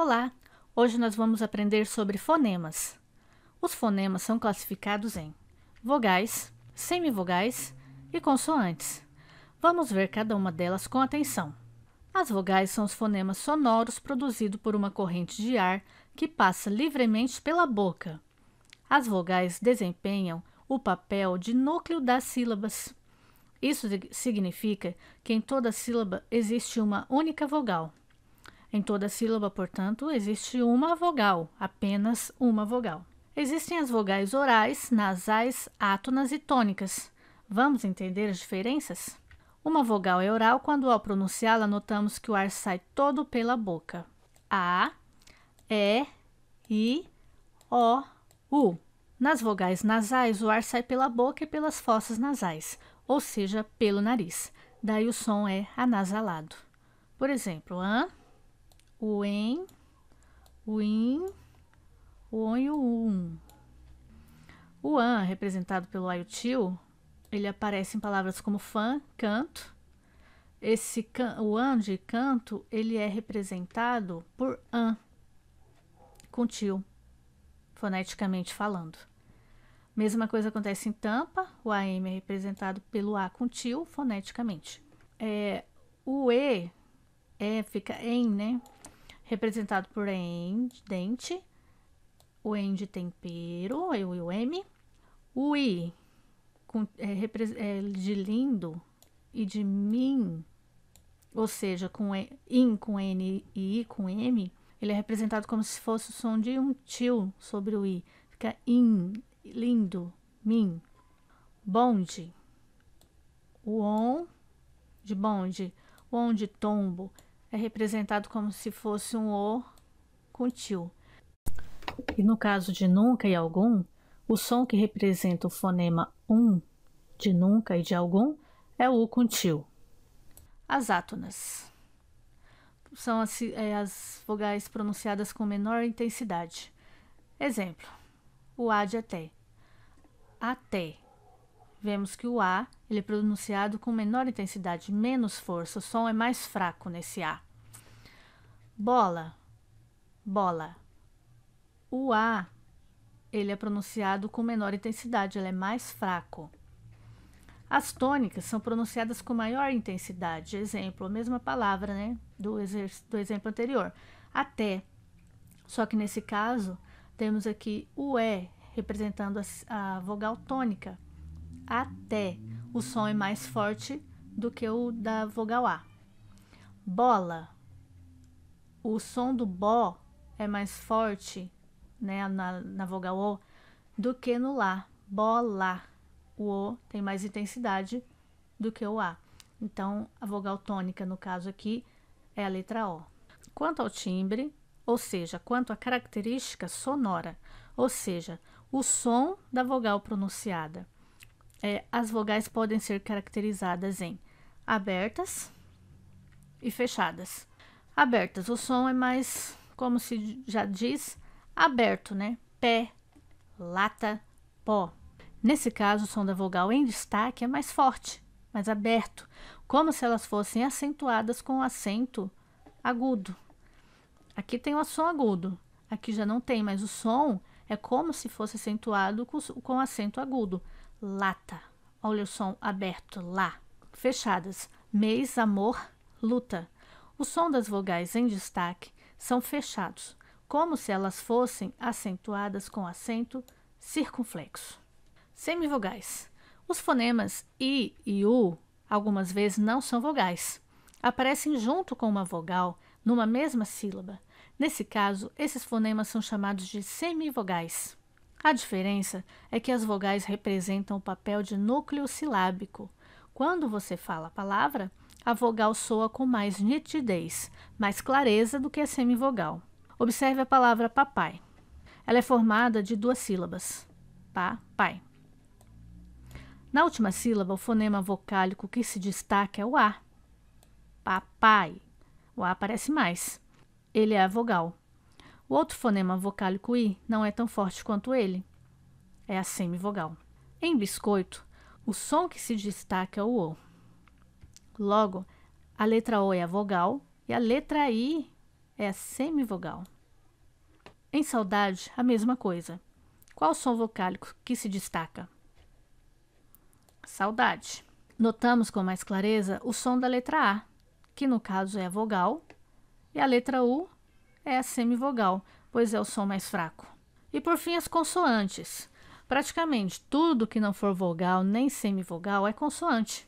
Olá! Hoje nós vamos aprender sobre fonemas. Os fonemas são classificados em vogais, semivogais e consoantes. Vamos ver cada uma delas com atenção. As vogais são os fonemas sonoros produzidos por uma corrente de ar que passa livremente pela boca. As vogais desempenham o papel de núcleo das sílabas. Isso significa que em toda sílaba existe uma única vogal. Em toda sílaba, portanto, existe uma vogal, apenas uma vogal. Existem as vogais orais, nasais, átonas e tônicas. Vamos entender as diferenças? Uma vogal é oral quando, ao pronunciá-la, notamos que o ar sai todo pela boca. A, E, I, O, U. Nas vogais nasais, o ar sai pela boca e pelas fossas nasais, ou seja, pelo nariz. Daí o som é anasalado. Por exemplo, an, o em, o in, o on e o um. O an, representado pelo aiotil, ele aparece em palavras como fan, canto. Esse can, o an de canto, ele é representado por an, com til, foneticamente falando. Mesma coisa acontece em tampa, o AM é representado pelo A com til, foneticamente. É, o E é, fica em, né? representado por end, dente, o end de tempero, eu e o M, o I com, é, é, de lindo e de mim, ou seja, com e, IN com N e I com M, ele é representado como se fosse o som de um til sobre o I. Fica IN, lindo, mim. Bonde, o ON de bonde, o ON de tombo é representado como se fosse um O com til. E no caso de nunca e algum, o som que representa o fonema um de nunca e de algum é o U com til. As átonas são as, é, as vogais pronunciadas com menor intensidade. Exemplo: o A de até. Até. Vemos que o A ele é pronunciado com menor intensidade, menos força, o som é mais fraco nesse A bola, bola. O A, ele é pronunciado com menor intensidade, ele é mais fraco. As tônicas são pronunciadas com maior intensidade. Exemplo, a mesma palavra, né, do, do exemplo anterior. Até. Só que nesse caso, temos aqui o E representando a, a vogal tônica. Até. O som é mais forte do que o da vogal A. Bola o som do bó é mais forte, né, na, na vogal O, do que no lá. Bola. O O tem mais intensidade do que o A. Então, a vogal tônica, no caso aqui, é a letra O. Quanto ao timbre, ou seja, quanto à característica sonora, ou seja, o som da vogal pronunciada. É, as vogais podem ser caracterizadas em abertas e fechadas abertas. O som é mais, como se já diz, aberto, né? Pé, lata, pó. Nesse caso, o som da vogal em destaque é mais forte, mais aberto, como se elas fossem acentuadas com o acento agudo. Aqui tem o som agudo, aqui já não tem, mas o som é como se fosse acentuado com, com acento agudo. Lata. Olha o som aberto, lá. Fechadas. Mês, amor, luta. O som das vogais em destaque são fechados, como se elas fossem acentuadas com acento circunflexo. Semivogais. Os fonemas i e u algumas vezes não são vogais. Aparecem junto com uma vogal numa mesma sílaba. Nesse caso, esses fonemas são chamados de semivogais. A diferença é que as vogais representam o papel de núcleo silábico. Quando você fala a palavra, a vogal soa com mais nitidez, mais clareza do que a semivogal. Observe a palavra papai. Ela é formada de duas sílabas, pa, pai. Na última sílaba, o fonema vocálico que se destaca é o A. Papai. O A aparece mais. Ele é a vogal. O outro fonema vocálico I não é tão forte quanto ele. É a semivogal. Em biscoito, o som que se destaca é o O. Logo, a letra O é a vogal e a letra I é a semivogal. Em saudade, a mesma coisa. Qual som vocálico que se destaca? Saudade. Notamos com mais clareza o som da letra A, que no caso é a vogal, e a letra U é a semivogal, pois é o som mais fraco. E por fim, as consoantes. Praticamente tudo que não for vogal nem semivogal é consoante.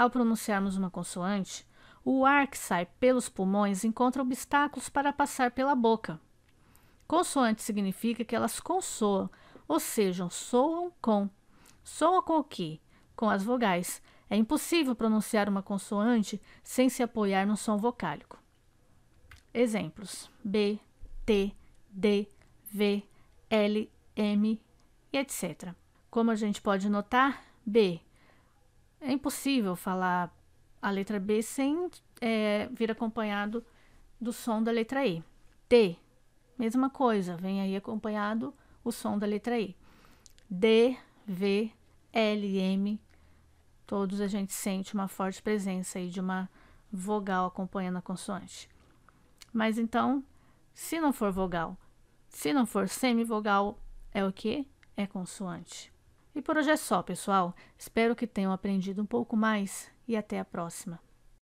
Ao pronunciarmos uma consoante, o ar que sai pelos pulmões encontra obstáculos para passar pela boca. Consoante significa que elas consoam, ou seja, soam com. Soam com o que? Com as vogais. É impossível pronunciar uma consoante sem se apoiar no som vocálico. Exemplos: B, T, D, V, L, M e etc. Como a gente pode notar, B é impossível falar a letra B sem é, vir acompanhado do som da letra E. T, mesma coisa, vem aí acompanhado o som da letra E. D, V, L, M, todos a gente sente uma forte presença aí de uma vogal acompanhando a consoante. Mas então, se não for vogal, se não for semivogal, é o que? É consoante. E por hoje é só, pessoal. Espero que tenham aprendido um pouco mais e até a próxima.